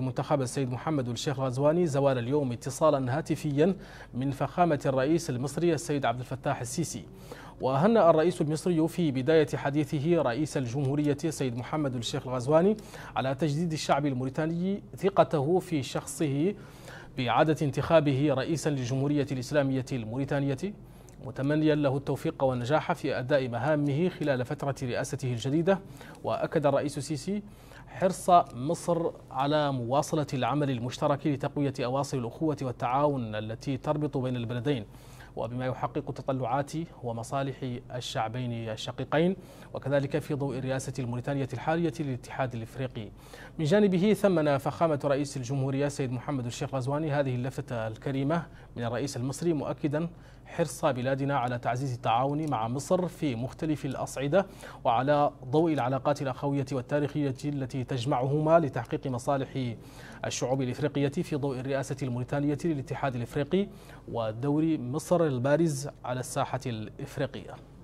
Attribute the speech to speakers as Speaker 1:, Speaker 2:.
Speaker 1: المنتخب السيد محمد والشيخ غزواني زوال اليوم اتصالا هاتفيا من فخامة الرئيس المصري السيد عبد الفتاح السيسي وهنأ الرئيس المصري في بداية حديثه رئيس الجمهورية السيد محمد الشيخ الغزواني على تجديد الشعب الموريتاني ثقته في شخصه بإعادة انتخابه رئيسا للجمهورية الإسلامية الموريتانية متمنيا له التوفيق والنجاح في أداء مهامه خلال فترة رئاسته الجديدة وأكد الرئيس السيسي حرص مصر على مواصلة العمل المشترك لتقوية أواصر الأخوة والتعاون التي تربط بين البلدين وبما يحقق تطلعات ومصالح الشعبين الشقيقين وكذلك في ضوء رئاسة الموريتانية الحالية للاتحاد الإفريقي من جانبه ثمن فخامة رئيس الجمهورية سيد محمد الشيخ رزواني هذه اللفتة الكريمة من الرئيس المصري مؤكدا حرص بلادنا على تعزيز التعاون مع مصر في مختلف الأصعدة وعلى ضوء العلاقات الأخوية والتاريخية التي تجمعهما لتحقيق مصالح الشعوب الإفريقية في ضوء الرئاسة الموريتانية للاتحاد الإفريقي ودور مصر البارز على الساحة الإفريقية